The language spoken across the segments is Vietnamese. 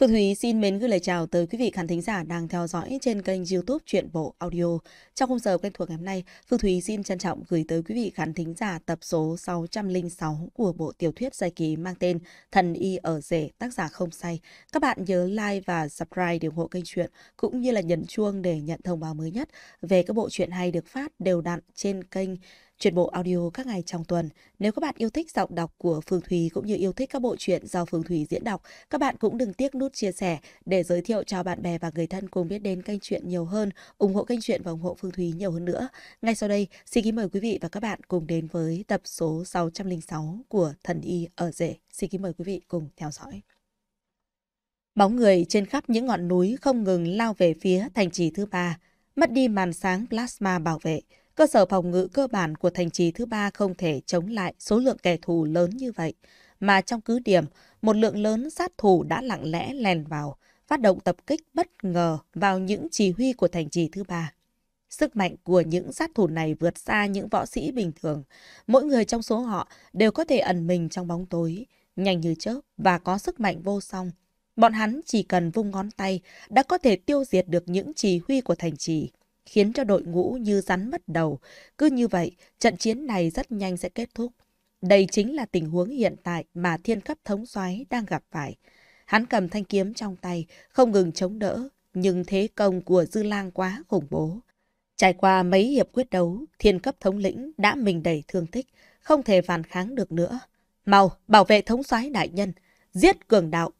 Phương Thúy xin mến gửi lời chào tới quý vị khán thính giả đang theo dõi trên kênh YouTube Truyện Bộ Audio. Trong khung giờ quen thuộc ngày hôm nay, Phương Thúy xin trân trọng gửi tới quý vị khán thính giả tập số 606 của bộ tiểu thuyết dài ký mang tên Thần y ở rể tác giả không say. Các bạn nhớ like và subscribe để ủng hộ kênh truyện cũng như là nhấn chuông để nhận thông báo mới nhất về các bộ truyện hay được phát đều đặn trên kênh Chuyên bộ audio các ngày trong tuần. Nếu các bạn yêu thích giọng đọc của Phương Thùy cũng như yêu thích các bộ truyện do Phương Thùy diễn đọc, các bạn cũng đừng tiếc nút chia sẻ để giới thiệu cho bạn bè và người thân cùng biết đến kênh truyện nhiều hơn, ủng hộ kênh truyện và ủng hộ Phương Thùy nhiều hơn nữa. Ngay sau đây, xin kính mời quý vị và các bạn cùng đến với tập số 606 của Thần Y ở rể. Xin kính mời quý vị cùng theo dõi. Bóng người trên khắp những ngọn núi không ngừng lao về phía thành trì thứ ba, mất đi màn sáng plasma bảo vệ. Cơ sở phòng ngự cơ bản của thành trì thứ ba không thể chống lại số lượng kẻ thù lớn như vậy, mà trong cứ điểm, một lượng lớn sát thủ đã lặng lẽ lèn vào, phát động tập kích bất ngờ vào những chỉ huy của thành trì thứ ba. Sức mạnh của những sát thủ này vượt xa những võ sĩ bình thường. Mỗi người trong số họ đều có thể ẩn mình trong bóng tối, nhanh như chớp và có sức mạnh vô song. Bọn hắn chỉ cần vung ngón tay đã có thể tiêu diệt được những chỉ huy của thành trì khiến cho đội ngũ như rắn mất đầu. Cứ như vậy, trận chiến này rất nhanh sẽ kết thúc. Đây chính là tình huống hiện tại mà thiên cấp thống soái đang gặp phải. Hắn cầm thanh kiếm trong tay, không ngừng chống đỡ, nhưng thế công của Dư Lang quá khủng bố. Trải qua mấy hiệp quyết đấu, thiên cấp thống lĩnh đã mình đầy thương tích, không thể phản kháng được nữa. Mau, bảo vệ thống soái đại nhân, giết cường đạo.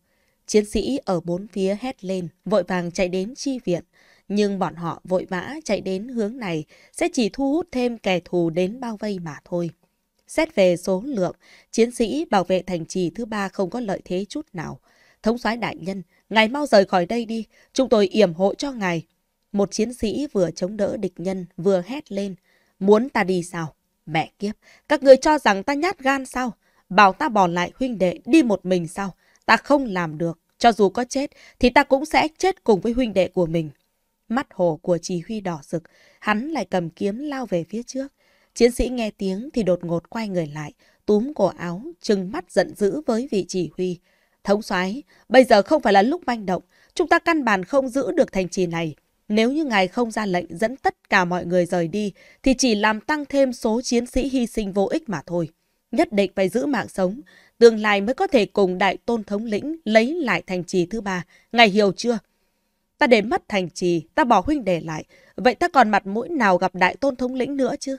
Chiến sĩ ở bốn phía hét lên, vội vàng chạy đến chi viện nhưng bọn họ vội vã chạy đến hướng này sẽ chỉ thu hút thêm kẻ thù đến bao vây mà thôi. Xét về số lượng, chiến sĩ bảo vệ thành trì thứ ba không có lợi thế chút nào. Thống soái đại nhân, ngài mau rời khỏi đây đi, chúng tôi yểm hộ cho ngài. Một chiến sĩ vừa chống đỡ địch nhân, vừa hét lên. Muốn ta đi sao? Mẹ kiếp, các người cho rằng ta nhát gan sao? Bảo ta bỏ lại huynh đệ đi một mình sao? Ta không làm được, cho dù có chết thì ta cũng sẽ chết cùng với huynh đệ của mình. Mắt hồ của chỉ huy đỏ rực, hắn lại cầm kiếm lao về phía trước. Chiến sĩ nghe tiếng thì đột ngột quay người lại, túm cổ áo, trừng mắt giận dữ với vị chỉ huy. Thống soái, bây giờ không phải là lúc manh động, chúng ta căn bản không giữ được thành trì này. Nếu như ngài không ra lệnh dẫn tất cả mọi người rời đi, thì chỉ làm tăng thêm số chiến sĩ hy sinh vô ích mà thôi. Nhất định phải giữ mạng sống, tương lai mới có thể cùng đại tôn thống lĩnh lấy lại thành trì thứ ba. Ngài hiểu chưa? Ta để mất thành trì, ta bỏ huynh để lại. Vậy ta còn mặt mũi nào gặp đại tôn thống lĩnh nữa chứ?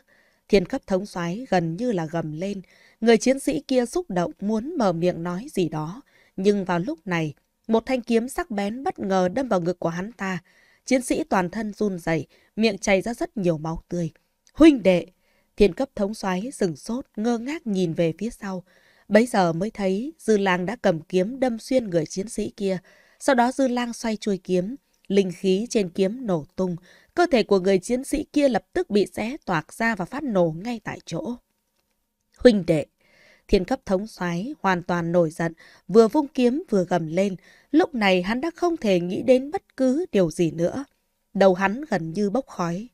Thiên cấp thống soái gần như là gầm lên. Người chiến sĩ kia xúc động muốn mở miệng nói gì đó. Nhưng vào lúc này, một thanh kiếm sắc bén bất ngờ đâm vào ngực của hắn ta. Chiến sĩ toàn thân run rẩy, miệng chảy ra rất nhiều máu tươi. Huynh đệ! Thiên cấp thống soái sừng sốt, ngơ ngác nhìn về phía sau. Bấy giờ mới thấy Dư Lang đã cầm kiếm đâm xuyên người chiến sĩ kia. Sau đó Dư Lang xoay chuôi kiếm, Linh khí trên kiếm nổ tung, cơ thể của người chiến sĩ kia lập tức bị xé toạc ra và phát nổ ngay tại chỗ. Huynh đệ, thiên cấp thống soái hoàn toàn nổi giận, vừa vung kiếm vừa gầm lên, lúc này hắn đã không thể nghĩ đến bất cứ điều gì nữa. Đầu hắn gần như bốc khói.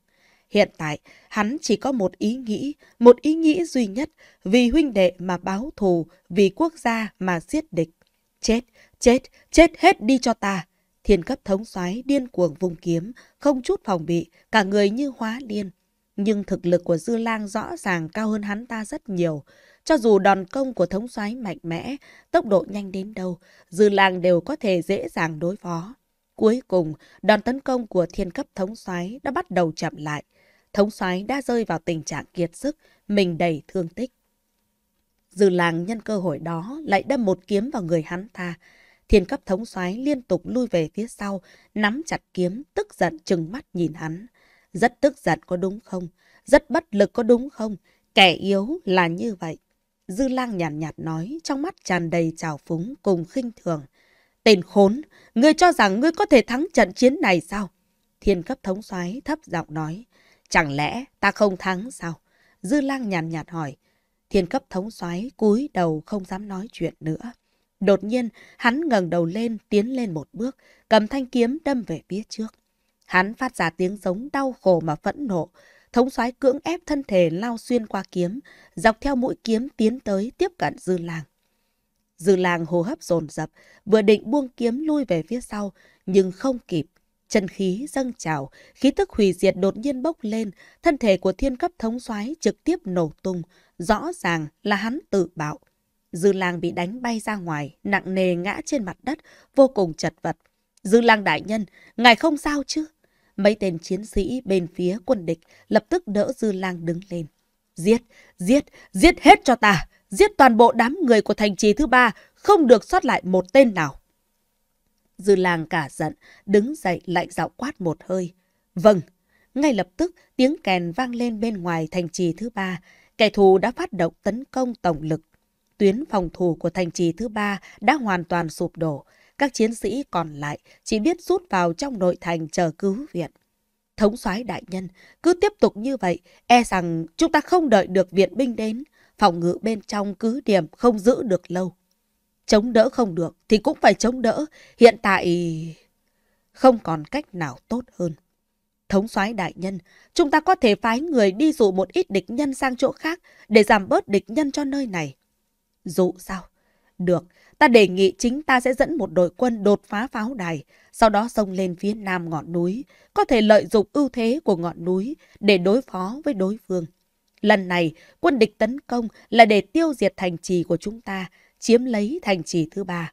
Hiện tại, hắn chỉ có một ý nghĩ, một ý nghĩ duy nhất, vì huynh đệ mà báo thù, vì quốc gia mà giết địch. Chết, chết, chết hết đi cho ta. Thiên cấp thống soái điên cuồng vung kiếm, không chút phòng bị, cả người như hóa điên. Nhưng thực lực của Dư Lang rõ ràng cao hơn hắn ta rất nhiều. Cho dù đòn công của thống soái mạnh mẽ, tốc độ nhanh đến đâu, Dư Lang đều có thể dễ dàng đối phó. Cuối cùng, đòn tấn công của thiên cấp thống soái đã bắt đầu chậm lại. Thống soái đã rơi vào tình trạng kiệt sức, mình đầy thương tích. Dư Lang nhân cơ hội đó lại đâm một kiếm vào người hắn ta. Thiên cấp thống soái liên tục lui về phía sau, nắm chặt kiếm, tức giận chừng mắt nhìn hắn. Rất tức giận có đúng không? Rất bất lực có đúng không? Kẻ yếu là như vậy. Dư lang nhàn nhạt, nhạt nói, trong mắt tràn đầy trào phúng cùng khinh thường. Tên khốn, ngươi cho rằng ngươi có thể thắng trận chiến này sao? Thiên cấp thống soái thấp giọng nói, chẳng lẽ ta không thắng sao? Dư lang nhàn nhạt, nhạt hỏi, thiên cấp thống soái cúi đầu không dám nói chuyện nữa. Đột nhiên, hắn ngẩng đầu lên, tiến lên một bước, cầm thanh kiếm đâm về phía trước. Hắn phát ra tiếng giống đau khổ mà phẫn nộ. Thống soái cưỡng ép thân thể lao xuyên qua kiếm, dọc theo mũi kiếm tiến tới tiếp cận dư làng. Dư làng hô hấp dồn dập, vừa định buông kiếm lui về phía sau, nhưng không kịp. Chân khí dâng trào, khí tức hủy diệt đột nhiên bốc lên, thân thể của thiên cấp thống soái trực tiếp nổ tung, rõ ràng là hắn tự bạo. Dư lang bị đánh bay ra ngoài, nặng nề ngã trên mặt đất, vô cùng chật vật. Dư lang đại nhân, ngài không sao chứ? Mấy tên chiến sĩ bên phía quân địch lập tức đỡ dư lang đứng lên. Giết, giết, giết hết cho ta! Giết toàn bộ đám người của thành trì thứ ba, không được sót lại một tên nào. Dư lang cả giận, đứng dậy lạnh dạo quát một hơi. Vâng, ngay lập tức tiếng kèn vang lên bên ngoài thành trì thứ ba. Kẻ thù đã phát động tấn công tổng lực tuyến phòng thủ của thành trì thứ ba đã hoàn toàn sụp đổ. Các chiến sĩ còn lại chỉ biết rút vào trong nội thành chờ cứu viện. Thống soái đại nhân, cứ tiếp tục như vậy, e rằng chúng ta không đợi được viện binh đến. Phòng ngự bên trong cứ điểm không giữ được lâu. Chống đỡ không được thì cũng phải chống đỡ. Hiện tại... Không còn cách nào tốt hơn. Thống soái đại nhân, chúng ta có thể phái người đi dụ một ít địch nhân sang chỗ khác để giảm bớt địch nhân cho nơi này. Dụ sao? Được, ta đề nghị chính ta sẽ dẫn một đội quân đột phá pháo đài, sau đó xông lên phía nam ngọn núi, có thể lợi dụng ưu thế của ngọn núi để đối phó với đối phương. Lần này, quân địch tấn công là để tiêu diệt thành trì của chúng ta, chiếm lấy thành trì thứ ba.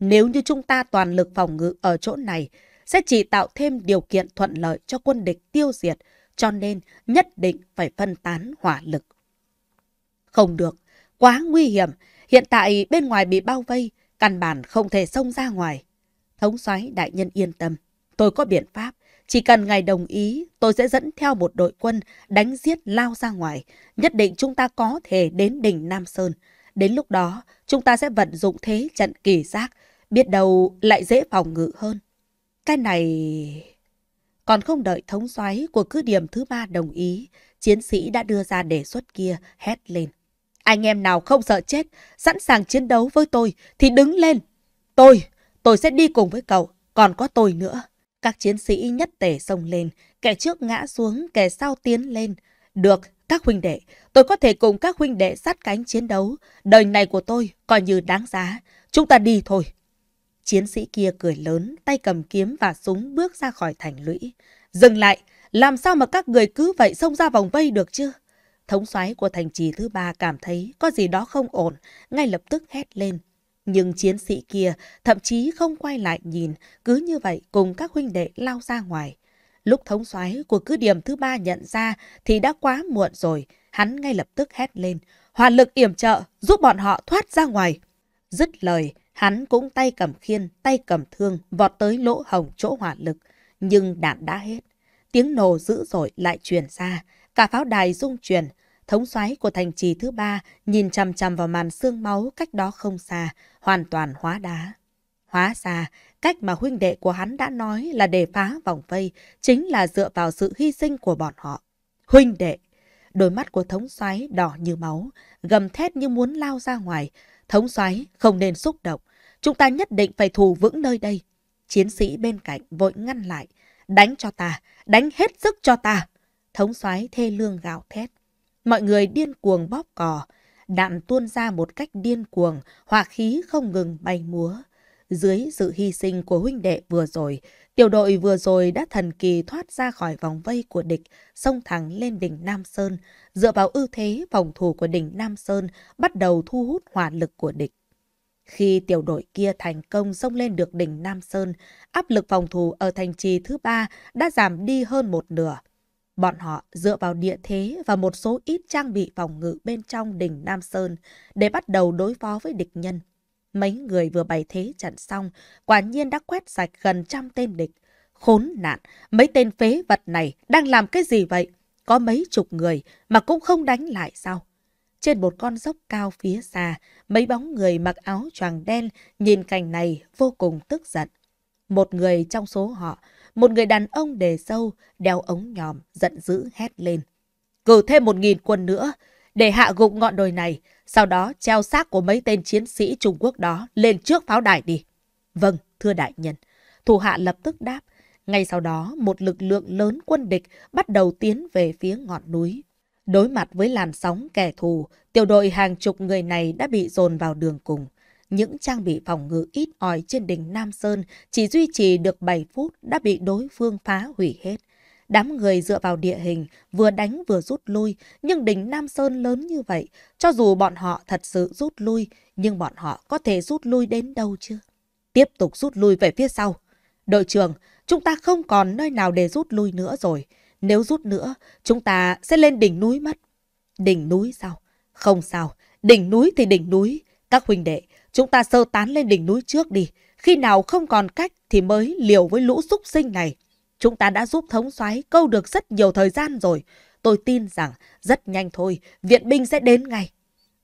Nếu như chúng ta toàn lực phòng ngự ở chỗ này, sẽ chỉ tạo thêm điều kiện thuận lợi cho quân địch tiêu diệt, cho nên nhất định phải phân tán hỏa lực. Không được, Quá nguy hiểm, hiện tại bên ngoài bị bao vây, căn bản không thể xông ra ngoài. Thống soái đại nhân yên tâm, tôi có biện pháp. Chỉ cần ngài đồng ý, tôi sẽ dẫn theo một đội quân đánh giết lao ra ngoài. Nhất định chúng ta có thể đến đỉnh Nam Sơn. Đến lúc đó, chúng ta sẽ vận dụng thế trận kỳ giác, biết đâu lại dễ phòng ngự hơn. Cái này... Còn không đợi thống soái của cứ điểm thứ ba đồng ý, chiến sĩ đã đưa ra đề xuất kia hét lên. Anh em nào không sợ chết, sẵn sàng chiến đấu với tôi thì đứng lên. Tôi, tôi sẽ đi cùng với cậu, còn có tôi nữa. Các chiến sĩ nhất tể xông lên, kẻ trước ngã xuống, kẻ sau tiến lên. Được, các huynh đệ, tôi có thể cùng các huynh đệ sát cánh chiến đấu. Đời này của tôi coi như đáng giá. Chúng ta đi thôi. Chiến sĩ kia cười lớn, tay cầm kiếm và súng bước ra khỏi thành lũy. Dừng lại, làm sao mà các người cứ vậy xông ra vòng vây được chứ? Thống soái của thành trì thứ ba cảm thấy có gì đó không ổn, ngay lập tức hét lên. Nhưng chiến sĩ kia thậm chí không quay lại nhìn, cứ như vậy cùng các huynh đệ lao ra ngoài. Lúc thống soái của cứ điểm thứ ba nhận ra thì đã quá muộn rồi, hắn ngay lập tức hét lên, hoàn lực yểm trợ, giúp bọn họ thoát ra ngoài. Dứt lời, hắn cũng tay cầm khiên, tay cầm thương, vọt tới lỗ hồng chỗ hỏa lực, nhưng đạn đã hết. Tiếng nổ dữ dội lại truyền ra, Cả pháo đài rung chuyển, thống soái của thành trì thứ ba nhìn chằm chằm vào màn xương máu cách đó không xa, hoàn toàn hóa đá. Hóa ra, cách mà huynh đệ của hắn đã nói là để phá vòng vây, chính là dựa vào sự hy sinh của bọn họ. Huynh đệ! Đôi mắt của thống soái đỏ như máu, gầm thét như muốn lao ra ngoài. Thống soái không nên xúc động. Chúng ta nhất định phải thù vững nơi đây. Chiến sĩ bên cạnh vội ngăn lại. Đánh cho ta, đánh hết sức cho ta thống soái thê lương gào thét. Mọi người điên cuồng bóp cò, đạn tuôn ra một cách điên cuồng, hỏa khí không ngừng bay múa. Dưới sự hy sinh của huynh đệ vừa rồi, tiểu đội vừa rồi đã thần kỳ thoát ra khỏi vòng vây của địch, xông thẳng lên đỉnh Nam Sơn, dựa vào ưu thế phòng thủ của đỉnh Nam Sơn bắt đầu thu hút hỏa lực của địch. Khi tiểu đội kia thành công xông lên được đỉnh Nam Sơn, áp lực phòng thủ ở thành trì thứ ba đã giảm đi hơn một nửa. Bọn họ dựa vào địa thế và một số ít trang bị phòng ngự bên trong đỉnh Nam Sơn để bắt đầu đối phó với địch nhân. Mấy người vừa bày thế trận xong, quả nhiên đã quét sạch gần trăm tên địch. Khốn nạn, mấy tên phế vật này đang làm cái gì vậy? Có mấy chục người mà cũng không đánh lại sao? Trên một con dốc cao phía xa, mấy bóng người mặc áo choàng đen nhìn cảnh này vô cùng tức giận. Một người trong số họ một người đàn ông đề sâu, đeo ống nhòm, giận dữ hét lên. Cử thêm một nghìn quân nữa, để hạ gục ngọn đồi này, sau đó treo xác của mấy tên chiến sĩ Trung Quốc đó lên trước pháo đài đi. Vâng, thưa đại nhân. Thủ hạ lập tức đáp. Ngay sau đó, một lực lượng lớn quân địch bắt đầu tiến về phía ngọn núi. Đối mặt với làn sóng kẻ thù, tiểu đội hàng chục người này đã bị dồn vào đường cùng những trang bị phòng ngự ít ỏi trên đỉnh Nam Sơn chỉ duy trì được 7 phút đã bị đối phương phá hủy hết. Đám người dựa vào địa hình, vừa đánh vừa rút lui, nhưng đỉnh Nam Sơn lớn như vậy, cho dù bọn họ thật sự rút lui, nhưng bọn họ có thể rút lui đến đâu chưa? Tiếp tục rút lui về phía sau. Đội trưởng, chúng ta không còn nơi nào để rút lui nữa rồi. Nếu rút nữa, chúng ta sẽ lên đỉnh núi mất. Đỉnh núi sao? Không sao, đỉnh núi thì đỉnh núi. Các huynh đệ, Chúng ta sơ tán lên đỉnh núi trước đi. Khi nào không còn cách thì mới liều với lũ súc sinh này. Chúng ta đã giúp thống soái câu được rất nhiều thời gian rồi. Tôi tin rằng rất nhanh thôi, viện binh sẽ đến ngay.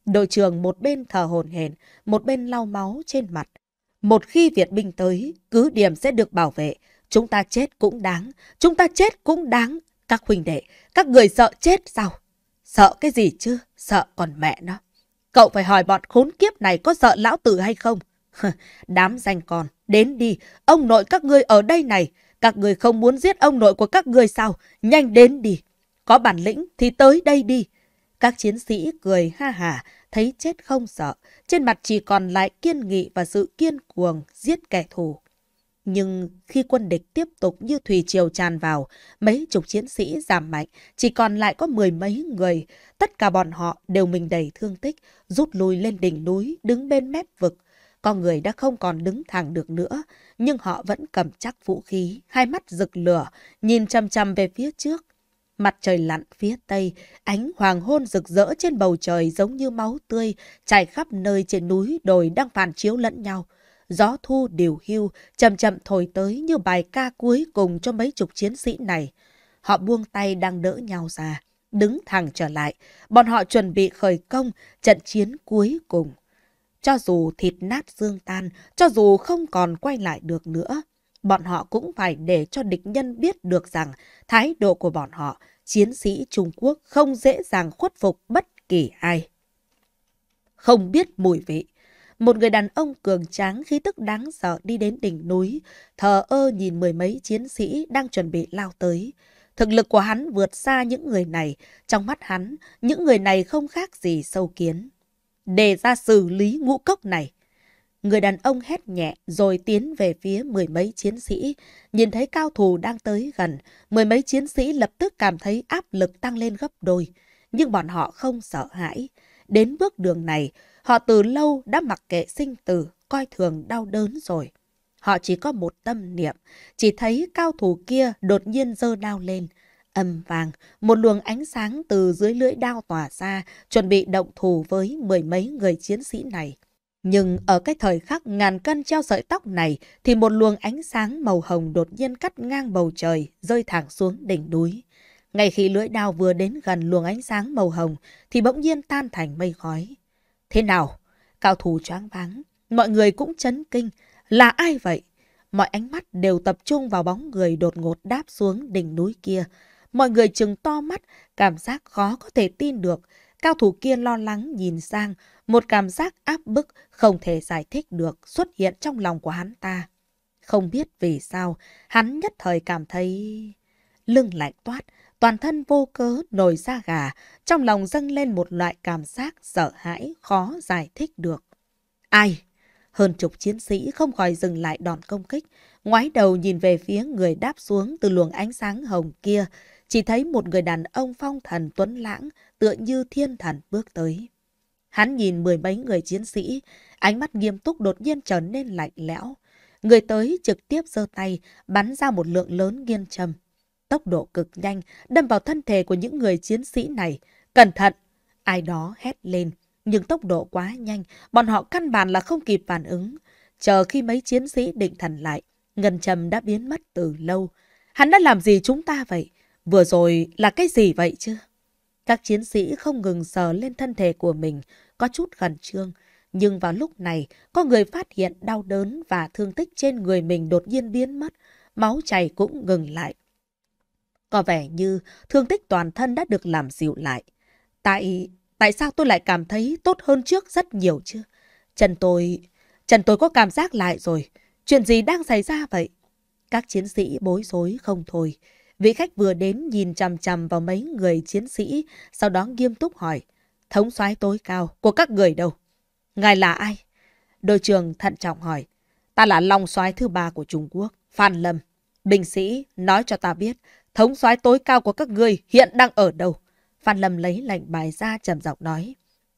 Đội trưởng một bên thở hồn hển, một bên lau máu trên mặt. Một khi Việt binh tới, cứ điểm sẽ được bảo vệ. Chúng ta chết cũng đáng, chúng ta chết cũng đáng. Các huynh đệ, các người sợ chết sao? Sợ cái gì chứ? Sợ còn mẹ nó. Cậu phải hỏi bọn khốn kiếp này có sợ lão tử hay không? Đám danh con, đến đi, ông nội các ngươi ở đây này. Các người không muốn giết ông nội của các ngươi sao? Nhanh đến đi. Có bản lĩnh thì tới đây đi. Các chiến sĩ cười ha hả, thấy chết không sợ. Trên mặt chỉ còn lại kiên nghị và sự kiên cuồng giết kẻ thù. Nhưng khi quân địch tiếp tục như thủy triều tràn vào, mấy chục chiến sĩ giảm mạnh, chỉ còn lại có mười mấy người. Tất cả bọn họ đều mình đầy thương tích, rút lui lên đỉnh núi, đứng bên mép vực. Con người đã không còn đứng thẳng được nữa, nhưng họ vẫn cầm chắc vũ khí, hai mắt rực lửa, nhìn chăm chăm về phía trước. Mặt trời lặn phía tây, ánh hoàng hôn rực rỡ trên bầu trời giống như máu tươi, chảy khắp nơi trên núi đồi đang phản chiếu lẫn nhau gió thu điều hưu, chậm chậm thổi tới như bài ca cuối cùng cho mấy chục chiến sĩ này. Họ buông tay đang đỡ nhau ra, đứng thẳng trở lại. Bọn họ chuẩn bị khởi công trận chiến cuối cùng. Cho dù thịt nát xương tan, cho dù không còn quay lại được nữa, bọn họ cũng phải để cho địch nhân biết được rằng thái độ của bọn họ, chiến sĩ Trung Quốc không dễ dàng khuất phục bất kỳ ai. Không biết mùi vị, một người đàn ông cường tráng khí tức đáng sợ đi đến đỉnh núi, thờ ơ nhìn mười mấy chiến sĩ đang chuẩn bị lao tới. Thực lực của hắn vượt xa những người này, trong mắt hắn, những người này không khác gì sâu kiến. Đề ra xử lý ngũ cốc này. Người đàn ông hét nhẹ rồi tiến về phía mười mấy chiến sĩ. Nhìn thấy cao thủ đang tới gần, mười mấy chiến sĩ lập tức cảm thấy áp lực tăng lên gấp đôi. Nhưng bọn họ không sợ hãi. Đến bước đường này, Họ từ lâu đã mặc kệ sinh tử, coi thường đau đớn rồi. Họ chỉ có một tâm niệm, chỉ thấy cao thủ kia đột nhiên dơ đao lên. Âm vàng, một luồng ánh sáng từ dưới lưỡi đao tỏa ra, chuẩn bị động thủ với mười mấy người chiến sĩ này. Nhưng ở cái thời khắc ngàn cân treo sợi tóc này thì một luồng ánh sáng màu hồng đột nhiên cắt ngang bầu trời, rơi thẳng xuống đỉnh núi. Ngay khi lưỡi đao vừa đến gần luồng ánh sáng màu hồng thì bỗng nhiên tan thành mây khói. Thế nào? Cao thủ choáng váng. Mọi người cũng chấn kinh. Là ai vậy? Mọi ánh mắt đều tập trung vào bóng người đột ngột đáp xuống đỉnh núi kia. Mọi người chừng to mắt, cảm giác khó có thể tin được. Cao thủ kia lo lắng nhìn sang, một cảm giác áp bức không thể giải thích được xuất hiện trong lòng của hắn ta. Không biết vì sao, hắn nhất thời cảm thấy lưng lạnh toát, toàn thân vô cớ nổi da gà, trong lòng dâng lên một loại cảm giác sợ hãi khó giải thích được. Ai? Hơn chục chiến sĩ không khỏi dừng lại đòn công kích, ngoái đầu nhìn về phía người đáp xuống từ luồng ánh sáng hồng kia, chỉ thấy một người đàn ông phong thần tuấn lãng tựa như thiên thần bước tới. Hắn nhìn mười mấy người chiến sĩ, ánh mắt nghiêm túc đột nhiên trở nên lạnh lẽo. Người tới trực tiếp giơ tay, bắn ra một lượng lớn nghiên trầm tốc độ cực nhanh, đâm vào thân thể của những người chiến sĩ này. Cẩn thận! Ai đó hét lên. Nhưng tốc độ quá nhanh, bọn họ căn bản là không kịp phản ứng. Chờ khi mấy chiến sĩ định thần lại, Ngân Trầm đã biến mất từ lâu. Hắn đã làm gì chúng ta vậy? Vừa rồi là cái gì vậy chứ? Các chiến sĩ không ngừng sờ lên thân thể của mình, có chút gần trương. Nhưng vào lúc này, có người phát hiện đau đớn và thương tích trên người mình đột nhiên biến mất. Máu chảy cũng ngừng lại. Có vẻ như thương tích toàn thân đã được làm dịu lại. Tại tại sao tôi lại cảm thấy tốt hơn trước rất nhiều chứ? Chân tôi... Chân tôi có cảm giác lại rồi. Chuyện gì đang xảy ra vậy? Các chiến sĩ bối rối không thôi. Vị khách vừa đến nhìn chằm chằm vào mấy người chiến sĩ, sau đó nghiêm túc hỏi. Thống soái tối cao của các người đâu? Ngài là ai? Đội trưởng thận trọng hỏi. Ta là Long soái thứ ba của Trung Quốc, Phan Lâm. Binh sĩ nói cho ta biết thống soái tối cao của các ngươi hiện đang ở đâu? Phan Lâm lấy lệnh bài ra trầm giọng nói.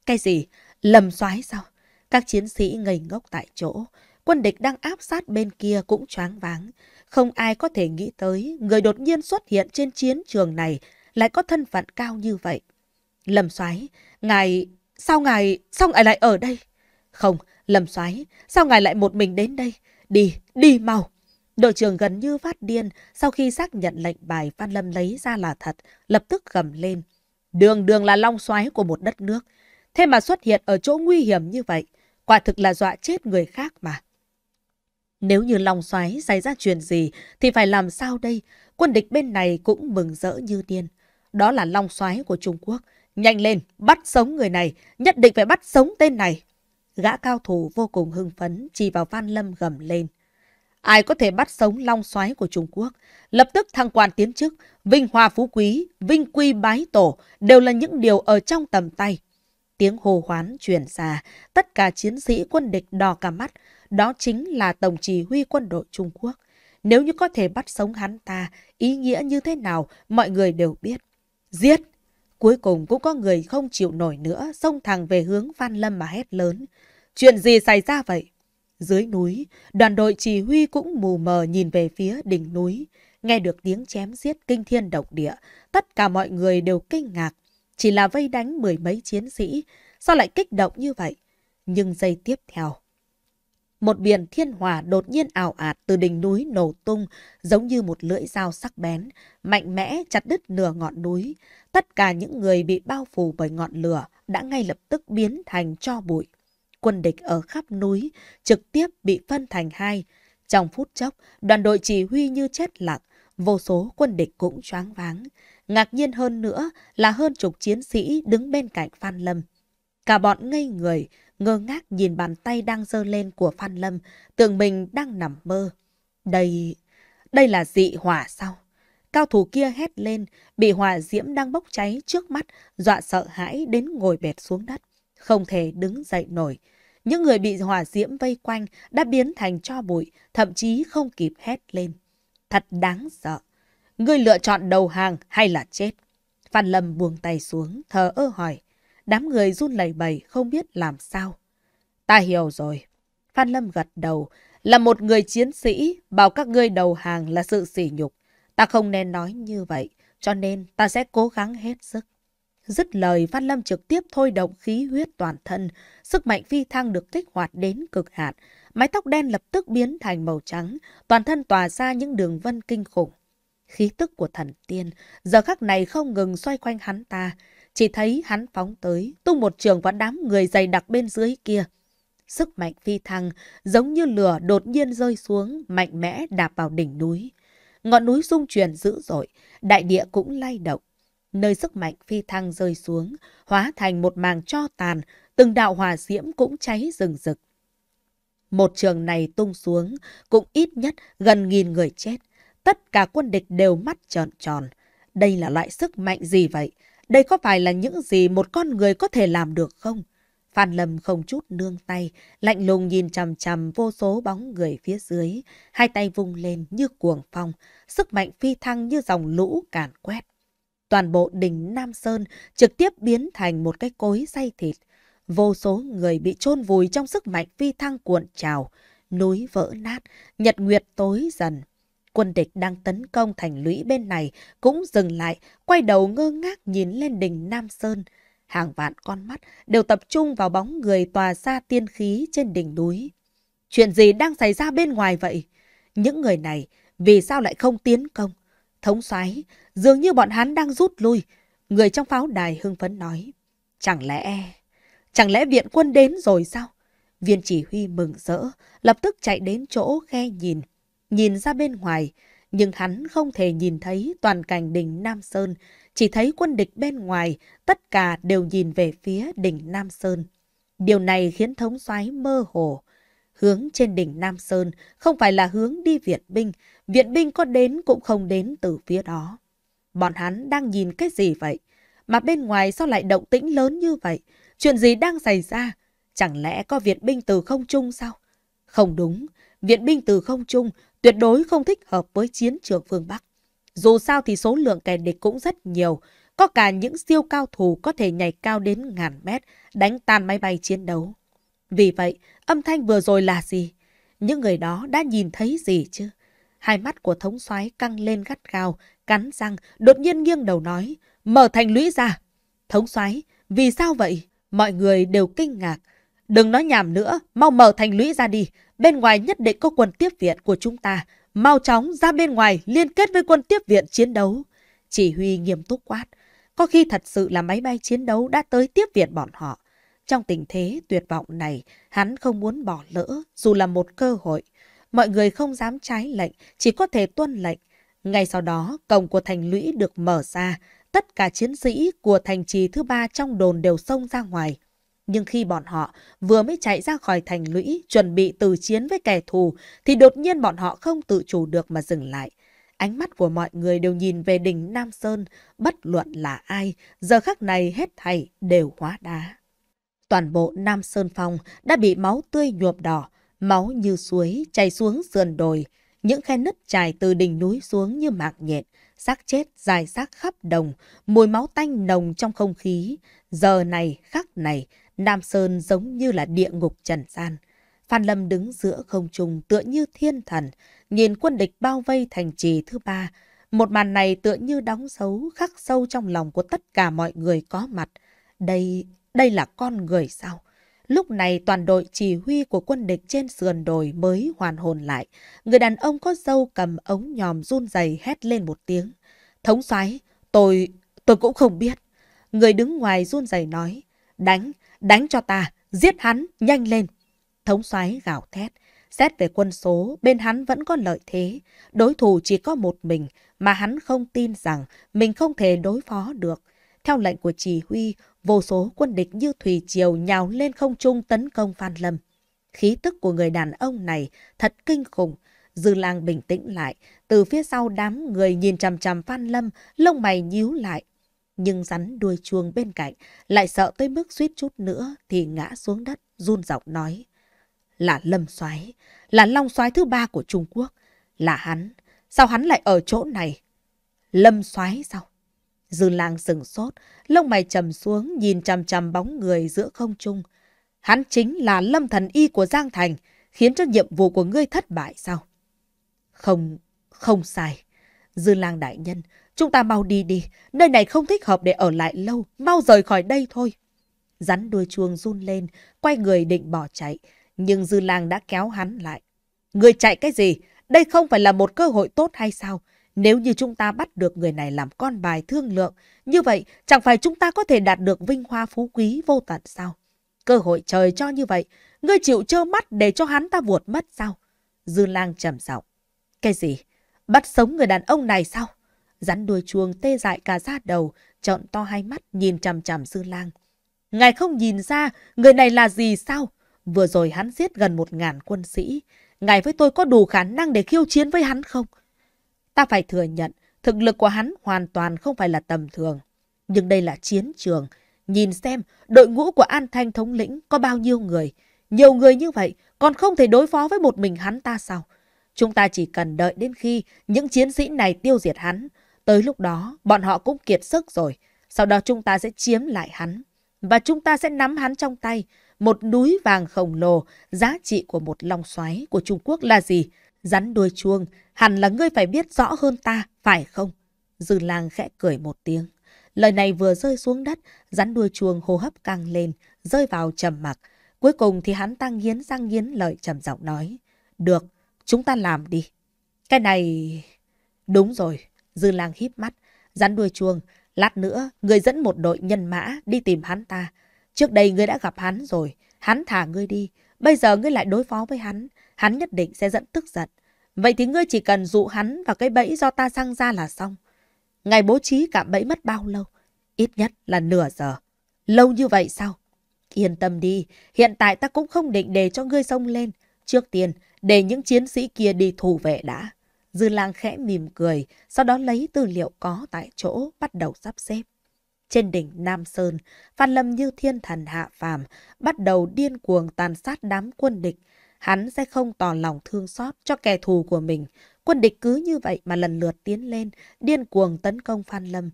Cái gì? Lâm soái sao? Các chiến sĩ ngây ngốc tại chỗ. Quân địch đang áp sát bên kia cũng choáng váng. Không ai có thể nghĩ tới người đột nhiên xuất hiện trên chiến trường này lại có thân phận cao như vậy. Lâm soái, ngài... Sao ngài... Sao ngài lại ở đây? Không, Lâm soái, sao ngài lại một mình đến đây? Đi, đi mau! Đội trưởng gần như phát điên sau khi xác nhận lệnh bài Phan Lâm lấy ra là thật, lập tức gầm lên. Đường đường là long xoáy của một đất nước. Thế mà xuất hiện ở chỗ nguy hiểm như vậy, quả thực là dọa chết người khác mà. Nếu như long xoáy xảy ra chuyện gì thì phải làm sao đây? Quân địch bên này cũng mừng rỡ như điên. Đó là long xoáy của Trung Quốc. Nhanh lên, bắt sống người này, nhất định phải bắt sống tên này. Gã cao thủ vô cùng hưng phấn chỉ vào Phan Lâm gầm lên ai có thể bắt sống long xoáy của Trung Quốc, lập tức thăng quan tiến chức, vinh hoa phú quý, vinh quy bái tổ đều là những điều ở trong tầm tay. Tiếng hô hoán truyền xa, tất cả chiến sĩ quân địch đỏ cả mắt, đó chính là tổng chỉ huy quân đội Trung Quốc. Nếu như có thể bắt sống hắn ta, ý nghĩa như thế nào mọi người đều biết. Giết! Cuối cùng cũng có người không chịu nổi nữa, xông thẳng về hướng Phan Lâm mà hét lớn. Chuyện gì xảy ra vậy? Dưới núi, đoàn đội chỉ huy cũng mù mờ nhìn về phía đỉnh núi. Nghe được tiếng chém giết kinh thiên động địa, tất cả mọi người đều kinh ngạc. Chỉ là vây đánh mười mấy chiến sĩ, sao lại kích động như vậy? Nhưng giây tiếp theo, một biển thiên hỏa đột nhiên ảo ạt từ đỉnh núi nổ tung, giống như một lưỡi dao sắc bén, mạnh mẽ chặt đứt nửa ngọn núi. Tất cả những người bị bao phủ bởi ngọn lửa đã ngay lập tức biến thành cho bụi quân địch ở khắp núi, trực tiếp bị phân thành hai. Trong phút chốc, đoàn đội chỉ huy như chết lặng, vô số quân địch cũng choáng váng. Ngạc nhiên hơn nữa là hơn chục chiến sĩ đứng bên cạnh Phan Lâm. Cả bọn ngây người, ngơ ngác nhìn bàn tay đang giơ lên của Phan Lâm, tưởng mình đang nằm mơ. Đây... đây là dị hỏa sao? Cao thủ kia hét lên, bị hỏa diễm đang bốc cháy trước mắt, dọa sợ hãi đến ngồi bệt xuống đất không thể đứng dậy nổi. Những người bị hỏa diễm vây quanh đã biến thành cho bụi, thậm chí không kịp hét lên. Thật đáng sợ. Ngươi lựa chọn đầu hàng hay là chết? Phan Lâm buông tay xuống, thờ ơ hỏi. Đám người run lẩy bẩy không biết làm sao. Ta hiểu rồi. Phan Lâm gật đầu. Là một người chiến sĩ, bảo các ngươi đầu hàng là sự sỉ nhục. Ta không nên nói như vậy, cho nên ta sẽ cố gắng hết sức. Dứt lời, Văn Lâm trực tiếp thôi động khí huyết toàn thân, sức mạnh phi thăng được kích hoạt đến cực hạn. Mái tóc đen lập tức biến thành màu trắng, toàn thân tỏa ra những đường vân kinh khủng. Khí tức của thần tiên, giờ khắc này không ngừng xoay quanh hắn ta. Chỉ thấy hắn phóng tới, tung một trường vào đám người dày đặc bên dưới kia. Sức mạnh phi thăng, giống như lửa đột nhiên rơi xuống, mạnh mẽ đạp vào đỉnh núi. Ngọn núi rung chuyển dữ dội, đại địa cũng lay động nơi sức mạnh phi thăng rơi xuống, hóa thành một màng cho tàn, từng đạo hòa diễm cũng cháy rừng rực. Một trường này tung xuống, cũng ít nhất gần nghìn người chết. Tất cả quân địch đều mắt trợn tròn. Đây là loại sức mạnh gì vậy? Đây có phải là những gì một con người có thể làm được không? Phan Lâm không chút nương tay, lạnh lùng nhìn chằm chằm vô số bóng người phía dưới, hai tay vung lên như cuồng phong, sức mạnh phi thăng như dòng lũ càn quét toàn bộ đỉnh Nam Sơn trực tiếp biến thành một cái cối xay thịt. Vô số người bị chôn vùi trong sức mạnh phi thăng cuộn trào, núi vỡ nát, nhật nguyệt tối dần. Quân địch đang tấn công thành lũy bên này cũng dừng lại, quay đầu ngơ ngác nhìn lên đỉnh Nam Sơn. Hàng vạn con mắt đều tập trung vào bóng người tòa ra tiên khí trên đỉnh núi. Chuyện gì đang xảy ra bên ngoài vậy? Những người này vì sao lại không tiến công? Thống soái dường như bọn hắn đang rút lui. Người trong pháo đài hưng phấn nói. Chẳng lẽ... Chẳng lẽ viện quân đến rồi sao? Viên chỉ huy mừng rỡ, lập tức chạy đến chỗ khe nhìn. Nhìn ra bên ngoài, nhưng hắn không thể nhìn thấy toàn cảnh đỉnh Nam Sơn, chỉ thấy quân địch bên ngoài, tất cả đều nhìn về phía đỉnh Nam Sơn. Điều này khiến thống soái mơ hồ. Hướng trên đỉnh Nam Sơn không phải là hướng đi viện binh, Viện binh có đến cũng không đến từ phía đó. Bọn hắn đang nhìn cái gì vậy? Mà bên ngoài sao lại động tĩnh lớn như vậy? Chuyện gì đang xảy ra? Chẳng lẽ có viện binh từ không trung sao? Không đúng, viện binh từ không trung tuyệt đối không thích hợp với chiến trường phương Bắc. Dù sao thì số lượng kẻ địch cũng rất nhiều, có cả những siêu cao thủ có thể nhảy cao đến ngàn mét, đánh tan máy bay chiến đấu. Vì vậy, âm thanh vừa rồi là gì? Những người đó đã nhìn thấy gì chưa? Hai mắt của thống soái căng lên gắt gao, cắn răng, đột nhiên nghiêng đầu nói, mở thành lũy ra. Thống soái, vì sao vậy? Mọi người đều kinh ngạc. Đừng nói nhảm nữa, mau mở thành lũy ra đi. Bên ngoài nhất định có quân tiếp viện của chúng ta. Mau chóng ra bên ngoài liên kết với quân tiếp viện chiến đấu. Chỉ huy nghiêm túc quát. Có khi thật sự là máy bay chiến đấu đã tới tiếp viện bọn họ. Trong tình thế tuyệt vọng này, hắn không muốn bỏ lỡ dù là một cơ hội mọi người không dám trái lệnh, chỉ có thể tuân lệnh. Ngay sau đó, cổng của thành lũy được mở ra, tất cả chiến sĩ của thành trì thứ ba trong đồn đều xông ra ngoài. Nhưng khi bọn họ vừa mới chạy ra khỏi thành lũy, chuẩn bị từ chiến với kẻ thù, thì đột nhiên bọn họ không tự chủ được mà dừng lại. Ánh mắt của mọi người đều nhìn về đỉnh Nam Sơn, bất luận là ai, giờ khắc này hết thảy đều hóa đá. Toàn bộ Nam Sơn Phong đã bị máu tươi nhuộm đỏ, Máu như suối chảy xuống sườn đồi, những khe nứt trải từ đỉnh núi xuống như mạc nhện, xác chết dài xác khắp đồng, mùi máu tanh nồng trong không khí. Giờ này, khắc này, Nam Sơn giống như là địa ngục trần gian. Phan Lâm đứng giữa không trung tựa như thiên thần, nhìn quân địch bao vây thành trì thứ ba. Một màn này tựa như đóng dấu khắc sâu trong lòng của tất cả mọi người có mặt. Đây, đây là con người sao? Lúc này toàn đội chỉ huy của quân địch trên sườn đồi mới hoàn hồn lại. Người đàn ông có dâu cầm ống nhòm run rẩy hét lên một tiếng. Thống soái, tôi... tôi cũng không biết. Người đứng ngoài run rẩy nói. Đánh, đánh cho ta, giết hắn, nhanh lên. Thống soái gào thét. Xét về quân số, bên hắn vẫn có lợi thế. Đối thủ chỉ có một mình, mà hắn không tin rằng mình không thể đối phó được. Theo lệnh của chỉ huy, vô số quân địch như thủy triều nhào lên không trung tấn công Phan Lâm. Khí tức của người đàn ông này thật kinh khủng. Dư lang bình tĩnh lại, từ phía sau đám người nhìn chằm chằm Phan Lâm, lông mày nhíu lại. Nhưng rắn đuôi chuông bên cạnh, lại sợ tới mức suýt chút nữa thì ngã xuống đất, run giọng nói. Là Lâm Soái, là Long Soái thứ ba của Trung Quốc, là hắn, sao hắn lại ở chỗ này? Lâm Soái sao? Dư lang sừng sốt, lông mày trầm xuống nhìn chằm chằm bóng người giữa không trung. Hắn chính là lâm thần y của Giang Thành, khiến cho nhiệm vụ của ngươi thất bại sao? Không, không sai. Dư lang đại nhân, chúng ta mau đi đi, nơi này không thích hợp để ở lại lâu, mau rời khỏi đây thôi. Rắn đuôi chuông run lên, quay người định bỏ chạy, nhưng dư lang đã kéo hắn lại. Người chạy cái gì? Đây không phải là một cơ hội tốt hay sao? Nếu như chúng ta bắt được người này làm con bài thương lượng, như vậy chẳng phải chúng ta có thể đạt được vinh hoa phú quý vô tận sao? Cơ hội trời cho như vậy, ngươi chịu trơ mắt để cho hắn ta vuột mất sao? Dư lang trầm giọng. Cái gì? Bắt sống người đàn ông này sao? Rắn đuôi chuông tê dại cả da đầu, trợn to hai mắt nhìn chằm chằm dư lang. Ngài không nhìn ra người này là gì sao? Vừa rồi hắn giết gần một ngàn quân sĩ. Ngài với tôi có đủ khả năng để khiêu chiến với hắn không? Ta phải thừa nhận, thực lực của hắn hoàn toàn không phải là tầm thường. Nhưng đây là chiến trường. Nhìn xem, đội ngũ của An Thanh thống lĩnh có bao nhiêu người. Nhiều người như vậy còn không thể đối phó với một mình hắn ta sao? Chúng ta chỉ cần đợi đến khi những chiến sĩ này tiêu diệt hắn. Tới lúc đó, bọn họ cũng kiệt sức rồi. Sau đó chúng ta sẽ chiếm lại hắn. Và chúng ta sẽ nắm hắn trong tay. Một núi vàng khổng lồ, giá trị của một long xoáy của Trung Quốc là gì? Rắn đuôi chuông, Hẳn là ngươi phải biết rõ hơn ta, phải không? Dư lang khẽ cười một tiếng. Lời này vừa rơi xuống đất, rắn đuôi chuông hô hấp căng lên, rơi vào trầm mặc. Cuối cùng thì hắn ta nghiến răng nghiến lợi trầm giọng nói. Được, chúng ta làm đi. Cái này... Đúng rồi, dư lang híp mắt, rắn đuôi chuông. Lát nữa, ngươi dẫn một đội nhân mã đi tìm hắn ta. Trước đây ngươi đã gặp hắn rồi, hắn thả ngươi đi. Bây giờ ngươi lại đối phó với hắn, hắn nhất định sẽ dẫn tức giận. Vậy thì ngươi chỉ cần dụ hắn vào cái bẫy do ta sang ra là xong. Ngày bố trí cạm bẫy mất bao lâu? Ít nhất là nửa giờ. Lâu như vậy sao? Yên tâm đi, hiện tại ta cũng không định để cho ngươi xông lên. Trước tiên, để những chiến sĩ kia đi thủ vệ đã. Dư lang khẽ mỉm cười, sau đó lấy tư liệu có tại chỗ, bắt đầu sắp xếp. Trên đỉnh Nam Sơn, Phan Lâm như thiên thần hạ phàm, bắt đầu điên cuồng tàn sát đám quân địch, hắn sẽ không tỏ lòng thương xót cho kẻ thù của mình. Quân địch cứ như vậy mà lần lượt tiến lên, điên cuồng tấn công Phan Lâm.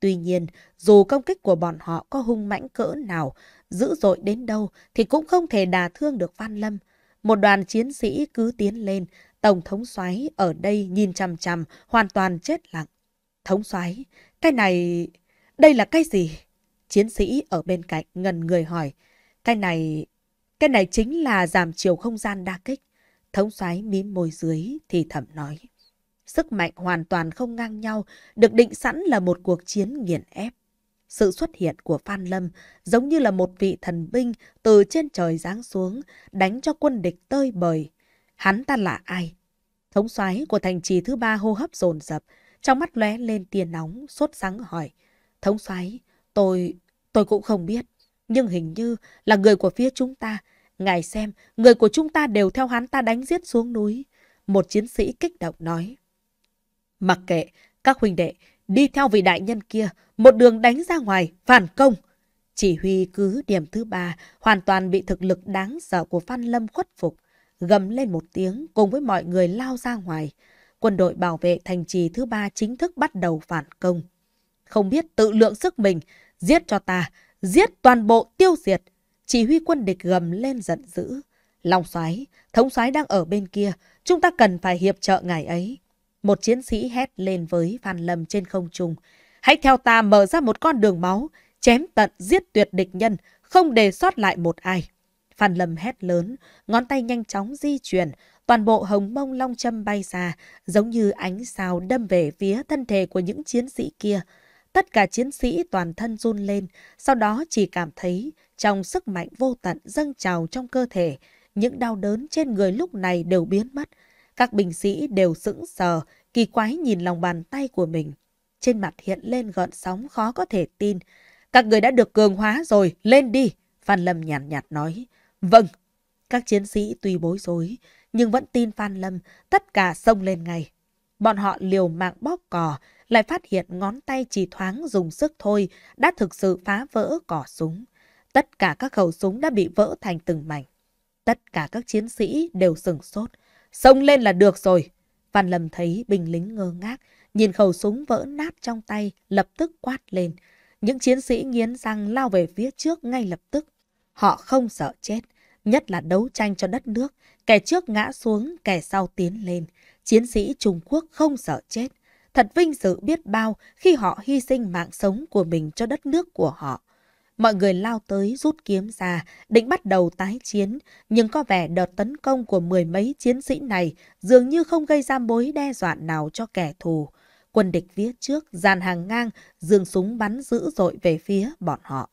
Tuy nhiên, dù công kích của bọn họ có hung mãnh cỡ nào, dữ dội đến đâu thì cũng không thể đả thương được Phan Lâm. Một đoàn chiến sĩ cứ tiến lên, Tổng thống xoáy ở đây nhìn chằm chằm, hoàn toàn chết lặng. Thống xoáy cái này... đây là cái gì? Chiến sĩ ở bên cạnh ngần người hỏi. Cái này cái này chính là giảm chiều không gian đa kích. Thống soái mím môi dưới thì thầm nói. Sức mạnh hoàn toàn không ngang nhau, được định sẵn là một cuộc chiến nghiền ép. Sự xuất hiện của Phan Lâm giống như là một vị thần binh từ trên trời giáng xuống, đánh cho quân địch tơi bời. Hắn ta là ai? Thống soái của thành trì thứ ba hô hấp dồn dập, trong mắt lóe lên tia nóng, sốt sáng hỏi. Thống soái, tôi... tôi cũng không biết. Nhưng hình như là người của phía chúng ta Ngài xem, người của chúng ta đều theo hắn ta đánh giết xuống núi. Một chiến sĩ kích động nói. Mặc kệ, các huynh đệ, đi theo vị đại nhân kia, một đường đánh ra ngoài, phản công. Chỉ huy cứ điểm thứ ba hoàn toàn bị thực lực đáng sợ của Phan Lâm khuất phục, gầm lên một tiếng cùng với mọi người lao ra ngoài. Quân đội bảo vệ thành trì thứ ba chính thức bắt đầu phản công. Không biết tự lượng sức mình, giết cho ta, giết toàn bộ tiêu diệt. Chỉ huy quân địch gầm lên giận dữ. Long soái, thống soái đang ở bên kia, chúng ta cần phải hiệp trợ ngài ấy. Một chiến sĩ hét lên với Phan Lâm trên không trung. Hãy theo ta mở ra một con đường máu, chém tận giết tuyệt địch nhân, không để sót lại một ai. Phan Lâm hét lớn, ngón tay nhanh chóng di chuyển, toàn bộ hồng mông long châm bay ra, giống như ánh sao đâm về phía thân thể của những chiến sĩ kia. Tất cả chiến sĩ toàn thân run lên, sau đó chỉ cảm thấy trong sức mạnh vô tận dâng trào trong cơ thể, những đau đớn trên người lúc này đều biến mất. Các binh sĩ đều sững sờ, kỳ quái nhìn lòng bàn tay của mình. Trên mặt hiện lên gợn sóng khó có thể tin. Các người đã được cường hóa rồi, lên đi, Phan Lâm nhàn nhạt, nhạt nói. Vâng, các chiến sĩ tuy bối rối, nhưng vẫn tin Phan Lâm, tất cả xông lên ngay. Bọn họ liều mạng bóp cò, lại phát hiện ngón tay chỉ thoáng dùng sức thôi đã thực sự phá vỡ cỏ súng. Tất cả các khẩu súng đã bị vỡ thành từng mảnh. Tất cả các chiến sĩ đều sừng sốt. sông lên là được rồi. Văn Lâm thấy binh lính ngơ ngác, nhìn khẩu súng vỡ nát trong tay, lập tức quát lên. Những chiến sĩ nghiến răng lao về phía trước ngay lập tức. Họ không sợ chết, nhất là đấu tranh cho đất nước, kẻ trước ngã xuống, kẻ sau tiến lên chiến sĩ Trung Quốc không sợ chết. Thật vinh dự biết bao khi họ hy sinh mạng sống của mình cho đất nước của họ. Mọi người lao tới rút kiếm ra, định bắt đầu tái chiến, nhưng có vẻ đợt tấn công của mười mấy chiến sĩ này dường như không gây ra mối đe dọa nào cho kẻ thù. Quân địch phía trước, dàn hàng ngang, dương súng bắn dữ dội về phía bọn họ.